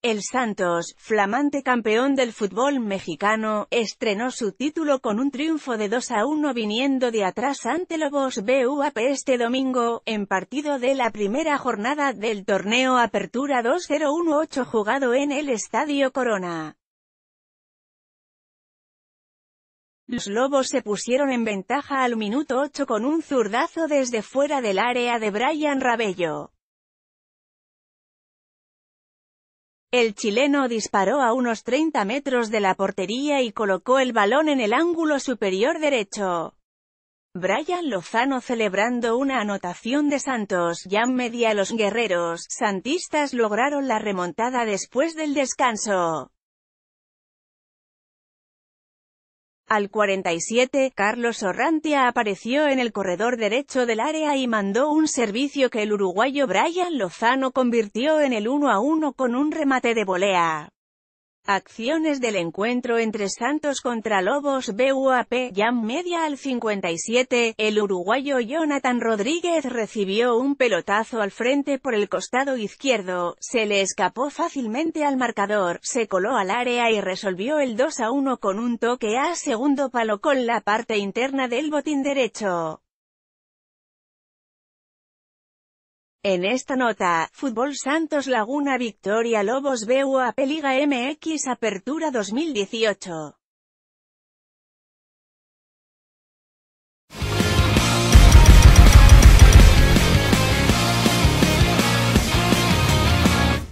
El Santos, flamante campeón del fútbol mexicano, estrenó su título con un triunfo de 2 a 1 viniendo de atrás ante Lobos BUAP este domingo, en partido de la primera jornada del torneo Apertura 2018 jugado en el Estadio Corona. Los Lobos se pusieron en ventaja al minuto 8 con un zurdazo desde fuera del área de Brian Rabello. El chileno disparó a unos 30 metros de la portería y colocó el balón en el ángulo superior derecho. Brian Lozano celebrando una anotación de Santos, ya media los guerreros santistas lograron la remontada después del descanso. Al 47, Carlos Orrantia apareció en el corredor derecho del área y mandó un servicio que el uruguayo Brian Lozano convirtió en el 1 a 1 con un remate de volea. Acciones del encuentro entre Santos contra Lobos BUAP Jam media al 57, el uruguayo Jonathan Rodríguez recibió un pelotazo al frente por el costado izquierdo, se le escapó fácilmente al marcador, se coló al área y resolvió el 2 a 1 con un toque a segundo palo con la parte interna del botín derecho. En esta nota, Fútbol Santos Laguna Victoria Lobos BUAP Liga MX Apertura 2018.